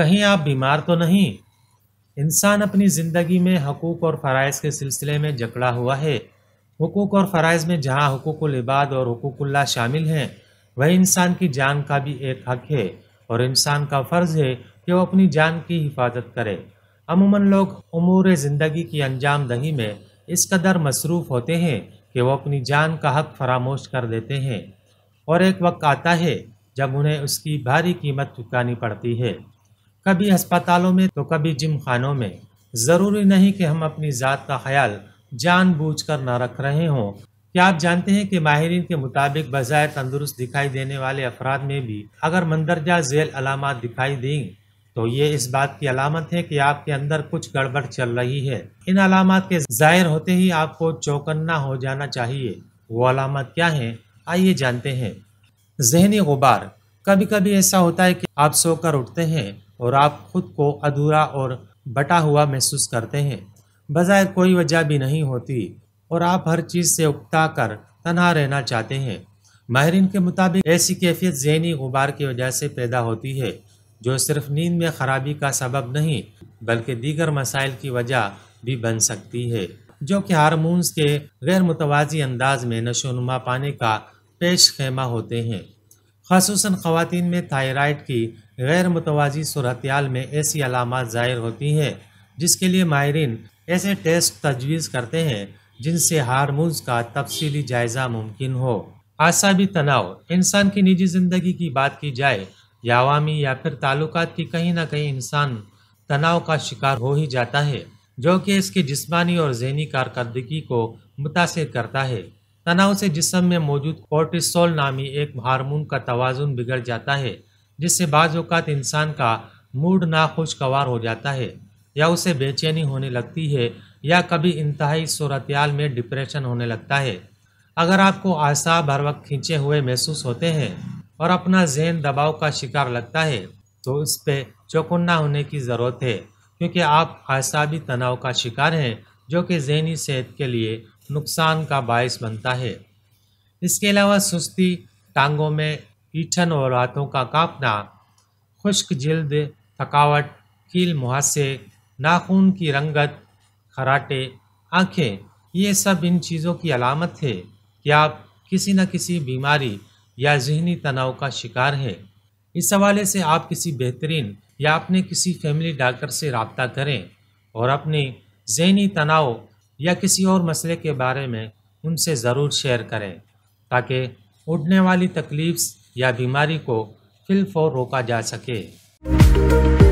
कहीं आप बीमार तो नहीं इंसान अपनी ज़िंदगी में हकूक़ और फ़रज़ के सिलसिले में जकड़ा हुआ है हकूक़ और फ़रज़ में जहाँ हकूक लिबाद और हकूक़ुल्ला शामिल हैं वह इंसान की जान का भी एक हक है और इंसान का फ़र्ज़ है कि वह अपनी जान की हिफाजत करे अमूमन लोग अमूर ज़िंदगी की अंजाम दही में इस कदर मसरूफ़ होते हैं कि वह अपनी जान का हक फरामोश कर देते हैं और एक वक्त आता है जब उन्हें उसकी भारी कीमत चुकानी पड़ती है कभी अस्पतालों में तो कभी जिम खानों में ज़रूरी नहीं कि हम अपनी ज़ात का ख्याल जानबूझकर ना रख रहे हों क्या आप जानते हैं कि माहरीन के मुताबिक बज़ाय तंदुरुस्त दिखाई देने वाले अफराद में भी अगर मंदरजा झेल अलामत दिखाई दें तो ये इस बात की अलामत है कि आपके अंदर कुछ गड़बड़ चल रही है इन अलामत के जाहिर होते ही आपको चौकन्ना हो जाना चाहिए वो अलामत क्या है आइए जानते हैं जहनी गुबार कभी कभी ऐसा होता है कि आप सोकर उठते हैं और आप खुद को अधूरा और बटा हुआ महसूस करते हैं बजाय कोई वजह भी नहीं होती और आप हर चीज़ से उकता कर तनहा रहना चाहते हैं माहरीन के मुताबिक ऐसी कैफियत जहनी गुबार की वजह से पैदा होती है जो सिर्फ नींद में खराबी का सबब नहीं बल्कि दीगर मसाइल की वजह भी बन सकती है जो कि हारमोन्स के गैर मुतवाज़ी अंदाज में नशोनुमा पाने का पेश खेमा होते हैं खसूस खुवान में थायराइड की गैर मुतवाजी सूरतयाल में ऐसी अलामत ज़ाहिर होती हैं जिसके लिए माहरीन ऐसे टेस्ट तजवीज़ करते हैं जिनसे हारमोन्स का तफसीली जायज़ा मुमकिन हो आसाबी तनाव इंसान की निजी ज़िंदगी की बात की जाए या अवामी या फिर ताल्लुक की कहीं ना कहीं इंसान तनाव का शिकार हो ही जाता है जो कि इसकी जिस्मानी और जहनी कारकर्दगी को मुतासर करता है तनाव से जिसम में मौजूद कोर्टिसोल नामी एक हारमोन का तोज़ुन बिगड़ जाता है जिससे बाज़ात इंसान का मूड नाखुशगवार हो जाता है या उसे बेचैनी होने लगती है या कभी इंतहाई सूरतयाल में डिप्रेशन होने लगता है अगर आपको आसाब हर वक्त खींचे हुए महसूस होते हैं और अपना जहन दबाव का शिकार लगता है तो इस पर चौकन्ना होने की ज़रूरत है क्योंकि आप आसाबी तनाव का शिकार हैं जो कि जहनी सेहत के लिए नुकसान का बायस बनता है इसके अलावा सुस्ती टांगों में ईठन और हाथों का कांपना खुश्क जल्द थकावट कील मुहासे नाखून की रंगत खराटे आंखें ये सब इन चीज़ों की अलामत है कि आप किसी न किसी बीमारी या जहनी तनाव का शिकार है इस हवाले से आप किसी बेहतरीन या अपने किसी फैमिली डॉक्टर से रबता करें और अपने जहनी तनाव या किसी और मसले के बारे में उनसे ज़रूर शेयर करें ताकि उड़ने वाली तकलीफ़ या बीमारी को फिलफोर रोका जा सके